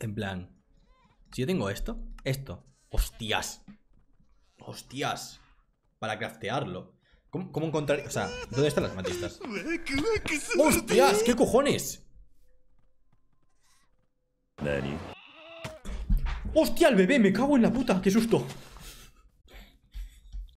En plan, si yo tengo esto, esto, hostias. Hostias. Para craftearlo. ¿Cómo, cómo encontrar...? O sea, ¿dónde están las matistas? ¡Hostias! ¿Qué cojones? ¡Hostia, el bebé! ¡Me cago en la puta! ¡Qué susto!